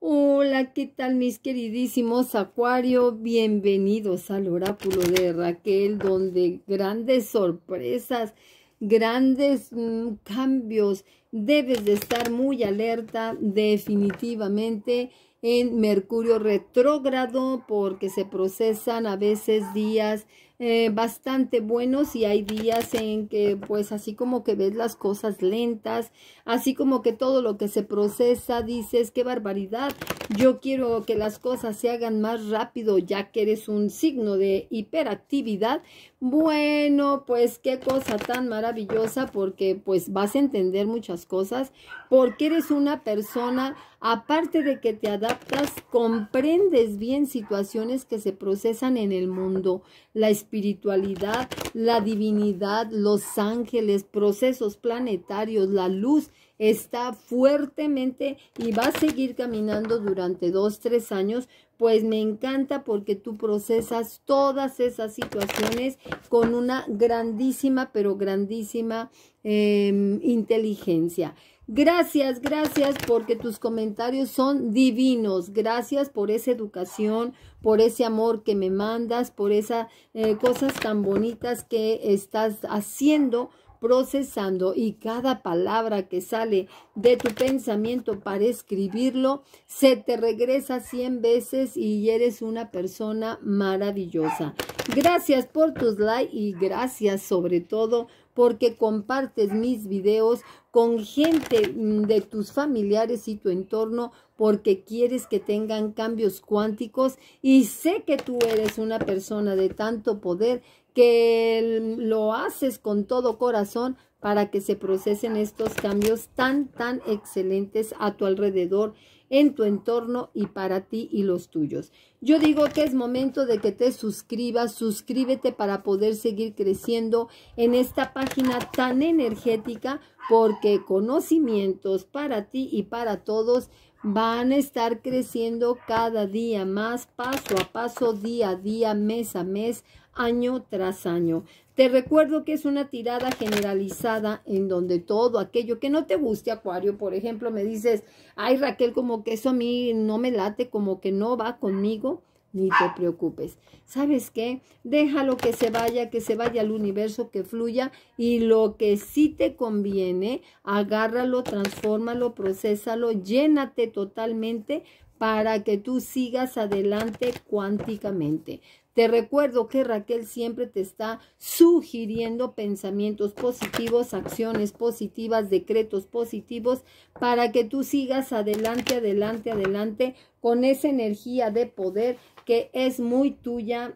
Hola, ¿qué tal mis queridísimos Acuario? Bienvenidos al oráculo de Raquel, donde grandes sorpresas, grandes mm, cambios. Debes de estar muy alerta definitivamente en Mercurio retrógrado porque se procesan a veces días eh, bastante buenos y hay días en que pues así como que ves las cosas lentas, así como que todo lo que se procesa dices, qué barbaridad, yo quiero que las cosas se hagan más rápido ya que eres un signo de hiperactividad. Bueno, pues qué cosa tan maravillosa porque pues vas a entender muchas cosas porque eres una persona, aparte de que te adaptas, comprendes bien situaciones que se procesan en el mundo, la espiritualidad, la divinidad, los ángeles, procesos planetarios, la luz está fuertemente y va a seguir caminando durante dos, tres años, pues me encanta porque tú procesas todas esas situaciones con una grandísima, pero grandísima em, inteligencia. Gracias, gracias porque tus comentarios son divinos. Gracias por esa educación, por ese amor que me mandas, por esas eh, cosas tan bonitas que estás haciendo procesando y cada palabra que sale de tu pensamiento para escribirlo se te regresa 100 veces y eres una persona maravillosa. Gracias por tus likes y gracias sobre todo porque compartes mis videos con gente mm, de tus familiares y tu entorno porque quieres que tengan cambios cuánticos y sé que tú eres una persona de tanto poder que lo haces con todo corazón para que se procesen estos cambios tan, tan excelentes a tu alrededor, en tu entorno y para ti y los tuyos. Yo digo que es momento de que te suscribas, suscríbete para poder seguir creciendo en esta página tan energética, porque conocimientos para ti y para todos van a estar creciendo cada día más, paso a paso, día a día, mes a mes, año tras año. Te recuerdo que es una tirada generalizada en donde todo aquello que no te guste, Acuario, por ejemplo, me dices, ay Raquel, como que eso a mí no me late, como que no va conmigo, ni te preocupes. ¿Sabes qué? Déjalo que se vaya, que se vaya al universo, que fluya y lo que sí te conviene, agárralo, transfórmalo, procésalo, llénate totalmente para que tú sigas adelante cuánticamente. Te recuerdo que Raquel siempre te está sugiriendo pensamientos positivos, acciones positivas, decretos positivos, para que tú sigas adelante, adelante, adelante, con esa energía de poder que es muy tuya,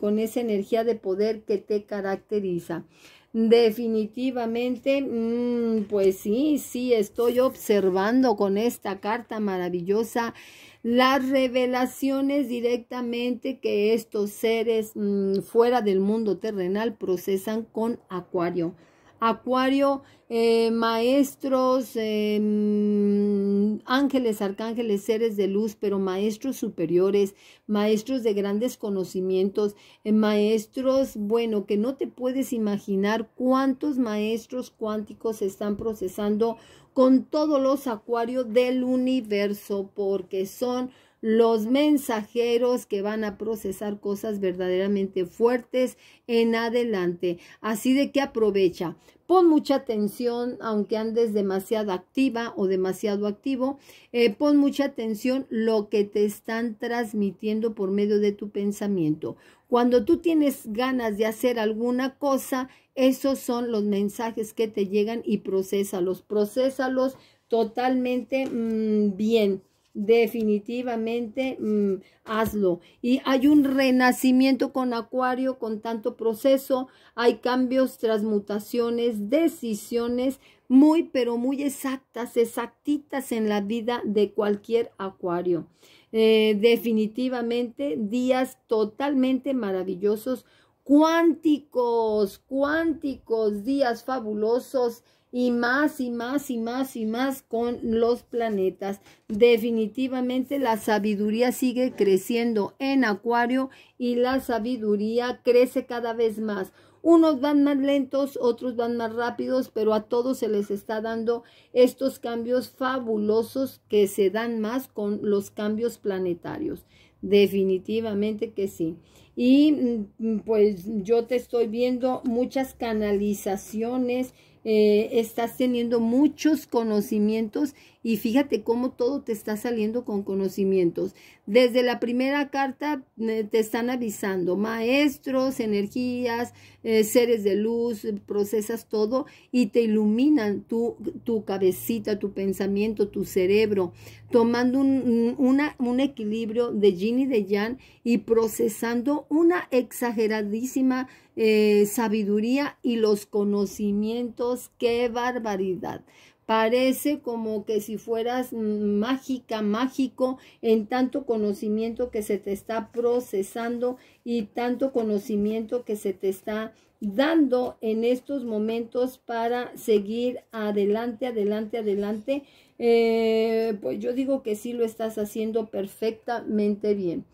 con esa energía de poder que te caracteriza. Definitivamente, mm, pues sí, sí, estoy observando con esta carta maravillosa las revelaciones directamente que estos seres mm, fuera del mundo terrenal procesan con Acuario. Acuario, eh, maestros, eh, ángeles, arcángeles, seres de luz, pero maestros superiores, maestros de grandes conocimientos, eh, maestros, bueno, que no te puedes imaginar cuántos maestros cuánticos están procesando con todos los acuarios del universo, porque son los mensajeros que van a procesar cosas verdaderamente fuertes en adelante. Así de que aprovecha. Pon mucha atención, aunque andes demasiado activa o demasiado activo, eh, pon mucha atención lo que te están transmitiendo por medio de tu pensamiento. Cuando tú tienes ganas de hacer alguna cosa, esos son los mensajes que te llegan y procesalos, procesalos totalmente mm, bien definitivamente mm, hazlo. Y hay un renacimiento con Acuario, con tanto proceso, hay cambios, transmutaciones, decisiones muy, pero muy exactas, exactitas en la vida de cualquier Acuario. Eh, definitivamente días totalmente maravillosos, cuánticos, cuánticos, días fabulosos y más y más y más y más con los planetas. Definitivamente la sabiduría sigue creciendo en Acuario y la sabiduría crece cada vez más. Unos van más lentos, otros van más rápidos, pero a todos se les está dando estos cambios fabulosos que se dan más con los cambios planetarios. Definitivamente que sí. Y mm, pues yo te estoy viendo muchas canalizaciones, eh, estás teniendo muchos conocimientos y fíjate cómo todo te está saliendo con conocimientos. Desde la primera carta eh, te están avisando, maestros, energías, eh, seres de luz, eh, procesas todo y te iluminan tu, cabecita, tu pensamiento, tu cerebro, tomando un, un equilibrio de yin y de yang y procesando una exageradísima sabiduría y los conocimientos. ¡Qué barbaridad! parece como que si fueras mágica, mágico en tanto conocimiento que se te está procesando y tanto conocimiento que se te está dando en estos momentos para seguir adelante, adelante, adelante. Eh, pues yo digo que sí lo estás haciendo perfectamente bien.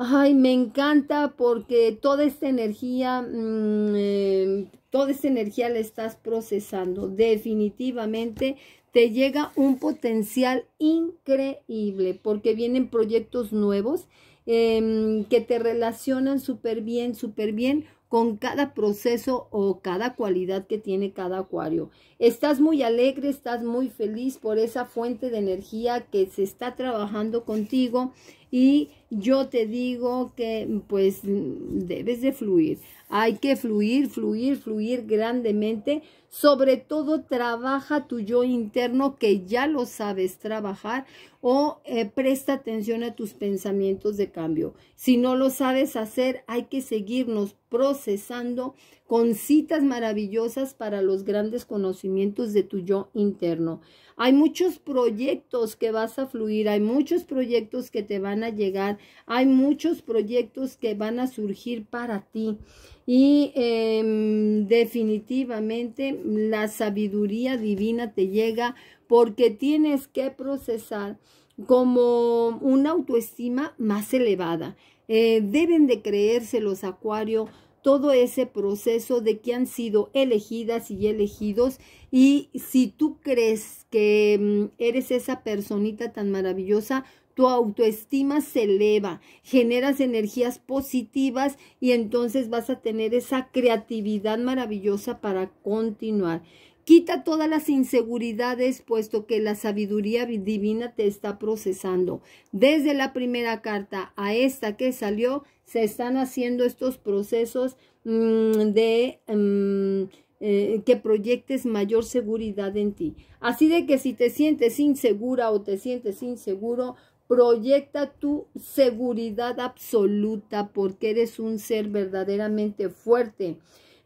Ay, me encanta porque toda esta energía, mm, eh, toda esta energía la estás procesando. Definitivamente te llega un potencial increíble porque vienen proyectos nuevos em, que te relacionan súper bien, súper bien con cada proceso o cada cualidad que tiene cada acuario. Estás muy alegre, estás muy feliz por esa fuente de energía que se está trabajando contigo y yo te digo que pues debes de fluir. Hay que fluir, fluir, fluir grandemente. Sobre todo trabaja tu yo interno que ya lo sabes trabajar o eh, presta atención a tus pensamientos de cambio. Si no lo sabes hacer, hay que seguirnos procesando con citas maravillosas para los grandes conocimientos de tu yo interno. Hay muchos proyectos que vas a fluir, hay muchos proyectos que te van a llegar, hay muchos proyectos que van a surgir para ti. Y em, definitivamente la sabiduría divina te llega porque tienes que procesar como una autoestima más elevada. Eh, deben de creerse los acuario todo ese proceso de que han sido elegidas y elegidos y si tú crees que mm, eres esa personita tan maravillosa, tu autoestima se eleva, generas energías positivas y entonces vas a tener esa creatividad maravillosa para continuar. Quita todas las inseguridades, puesto que la sabiduría divina te está procesando. Desde la primera carta a esta que salió, se están haciendo estos procesos mm, de... Mm, eh, que proyectes mayor seguridad en ti. Así de que si te sientes insegura o te sientes inseguro, proyecta tu seguridad absoluta porque eres un ser verdaderamente fuerte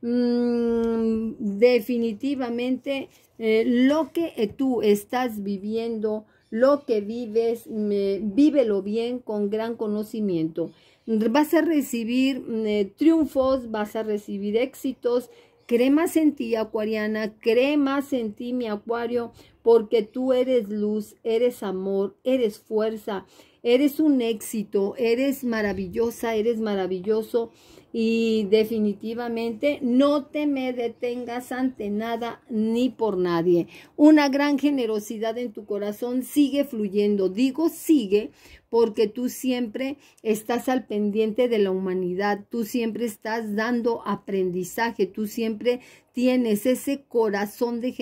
Mm, definitivamente eh, lo que eh, tú estás viviendo, lo que vives, vívelo bien con gran conocimiento. Vas a recibir mm, eh, triunfos, vas a recibir éxitos. Cree más en ti, acuariana, cree más en ti, mi acuario, porque tú eres luz, eres amor, eres fuerza, eres un éxito, eres maravillosa, eres maravilloso y definitivamente no te me detengas ante nada ni por nadie. Una gran generosidad en tu corazón sigue fluyendo. Digo sigue porque tú siempre estás al pendiente de la humanidad, tú siempre estás dando aprendizaje, tú siempre tienes ese corazón de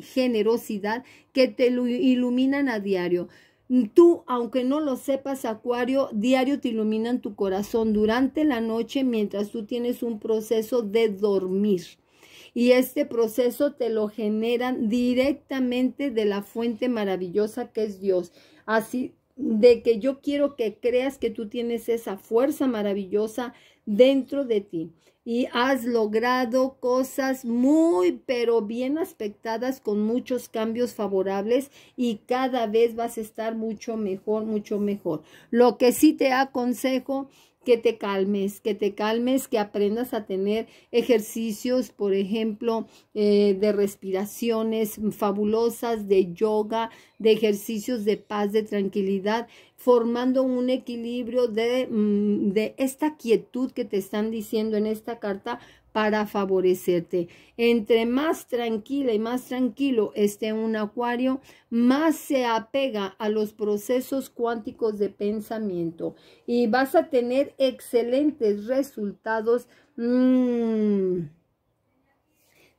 generosidad que te iluminan a diario. Tú, aunque no lo sepas, Acuario, diario te iluminan tu corazón durante la noche mientras tú tienes un proceso de dormir. Y este proceso te lo generan directamente de la fuente maravillosa que es Dios. Así de que yo quiero que creas que tú tienes esa fuerza maravillosa dentro de ti y has logrado cosas muy pero bien aspectadas con muchos cambios favorables y cada vez vas a estar mucho mejor, mucho mejor. Lo que sí te aconsejo que te calmes, que te calmes, que aprendas a tener ejercicios, por ejemplo, eh, de respiraciones fabulosas, de yoga, de ejercicios de paz, de tranquilidad, formando un equilibrio de, mm, de esta quietud que te están diciendo en esta carta para favorecerte. Entre más tranquila y más tranquilo esté un acuario, más se apega a los procesos cuánticos de pensamiento y vas a tener excelentes resultados. Mm,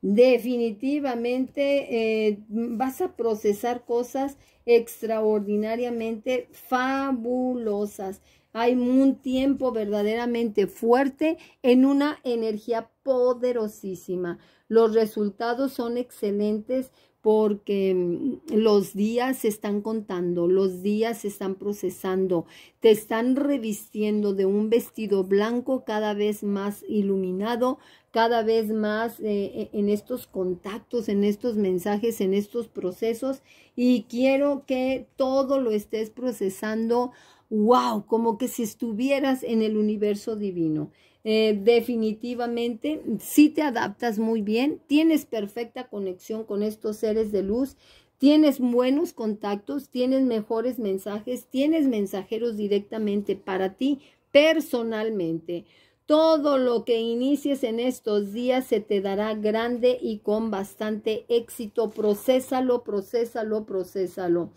definitivamente eh, vas a procesar cosas extraordinariamente fabulosas. Hay un tiempo verdaderamente fuerte en una energía poderosísima. Los resultados son excelentes porque mm, los días se están contando, los días se están procesando, te están revistiendo de un vestido blanco cada vez más iluminado, cada vez más eh, e, en estos contactos, en estos mensajes, en estos procesos y quiero que todo lo estés procesando wow, como que si estuvieras en el universo divino. Eh, definitivamente, si te adaptas muy bien, tienes perfecta conexión con estos seres de luz, tienes buenos contactos, tienes mejores mensajes, tienes mensajeros directamente para ti personalmente. Todo lo que inicies en estos días se te dará grande y con bastante éxito. Procésalo, procésalo, procésalo.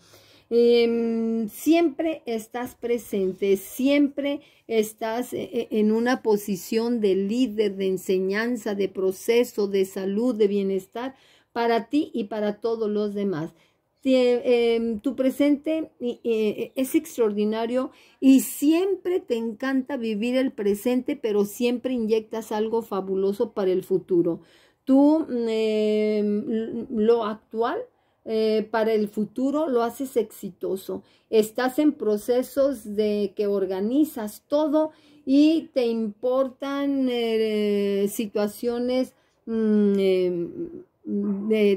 Em, siempre estás presente, siempre estás eh, en una posición de líder, de enseñanza, de proceso, de salud, de bienestar para ti y para todos los demás. Em, tu presente eh, es extraordinario y siempre te encanta vivir el presente, pero siempre inyectas algo fabuloso para el futuro. Tú, em, lo actual, eh, para el futuro lo haces exitoso. Estás en procesos de que organizas todo y te importan eh, situaciones, mm, em,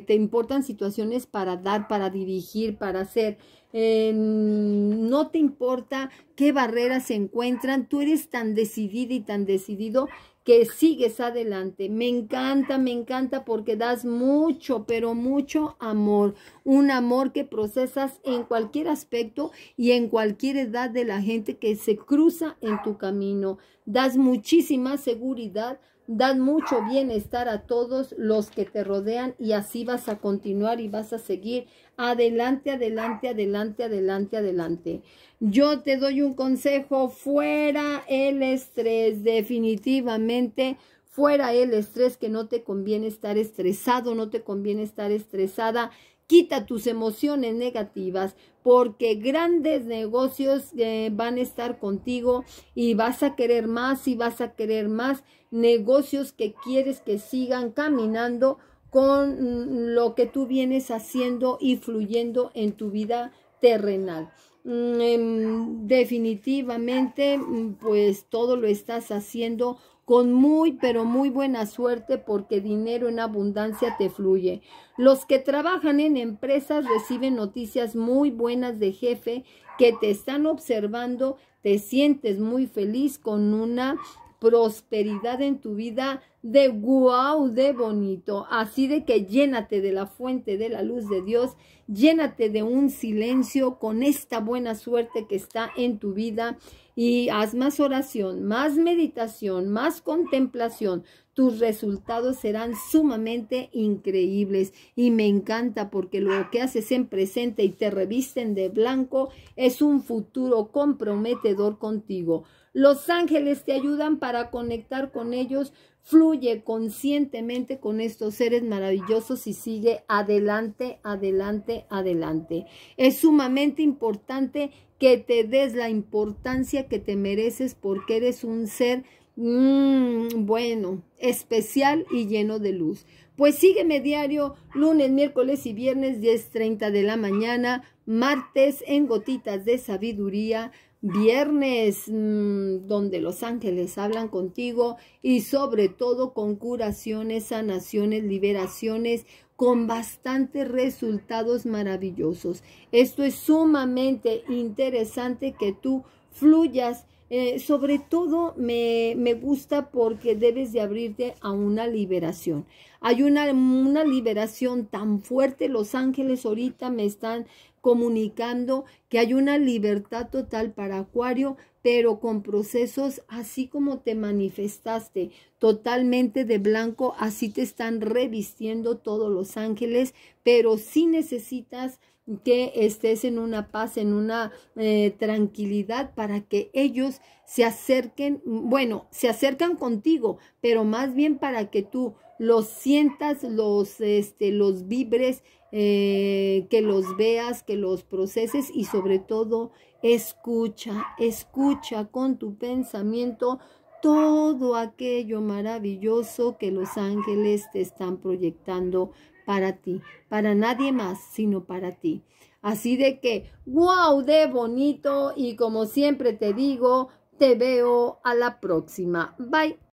te importan situaciones para dar, para dirigir, para hacer. Em, no te importa qué barreras se encuentran, tú eres tan decidida y tan decidido que sigues adelante. Me encanta, me encanta porque das mucho, pero mucho amor. Un amor que procesas en cualquier aspecto y en cualquier edad de la gente que se cruza en tu camino. Das muchísima seguridad dan mucho bienestar a todos los que te rodean y así vas a continuar y vas a seguir adelante, adelante, adelante, adelante, adelante. Yo te doy un consejo, fuera el estrés, definitivamente. Fuera el estrés que no te conviene estar estresado, no te conviene estar estresada. Quita tus emociones negativas porque grandes negocios eh, van a estar contigo y vas a querer más y vas a querer más negocios que quieres que sigan caminando con mm, lo que tú vienes haciendo y fluyendo en tu vida terrenal. Mm, em, definitivamente, mm, pues todo lo estás haciendo con muy pero muy buena suerte porque dinero en abundancia te fluye. Los que trabajan en empresas reciben noticias muy buenas de jefe que te están observando, te sientes muy feliz con una prosperidad en tu vida de guau de bonito. Así de que llénate de la fuente de la luz de Dios, llénate de un silencio con esta buena suerte que está en tu vida y haz más oración, más meditación, más contemplación. Tus resultados serán sumamente increíbles y me encanta porque lo que haces en presente y te revisten de blanco es un futuro comprometedor contigo. Los ángeles te ayudan para conectar con ellos fluye conscientemente con estos seres maravillosos y sigue adelante, adelante, adelante. Es sumamente importante que te des la importancia que te mereces porque eres un ser mm, bueno, especial y lleno de luz. Pues sígueme diario, lunes, miércoles y viernes 10.30 de la mañana, martes en gotitas de sabiduría, viernes mm, donde los ángeles hablan contigo y sobre todo con curaciones, sanaciones, liberaciones, con bastantes resultados maravillosos. Esto es sumamente interesante que tú fluyas. Eh, sobre todo me, me, gusta porque debes de abrirte a una liberación. Hay una, una liberación tan fuerte. Los ángeles ahorita me están comunicando que hay una libertad total para Acuario, pero con procesos así como te manifestaste, totalmente de blanco, así te están revistiendo todos los ángeles, pero si necesitas que estés en una paz, en una eh, tranquilidad para que ellos se acerquen, bueno, se acercan contigo, pero más bien para que tú los sientas, los, este, los vibres, eh, que los veas, que los proceses y sobre todo escucha, escucha con tu pensamiento todo aquello maravilloso que los ángeles te están proyectando para ti, para nadie más, sino para ti. Así de que, wow, de bonito y como siempre te digo, te veo a la próxima. Bye.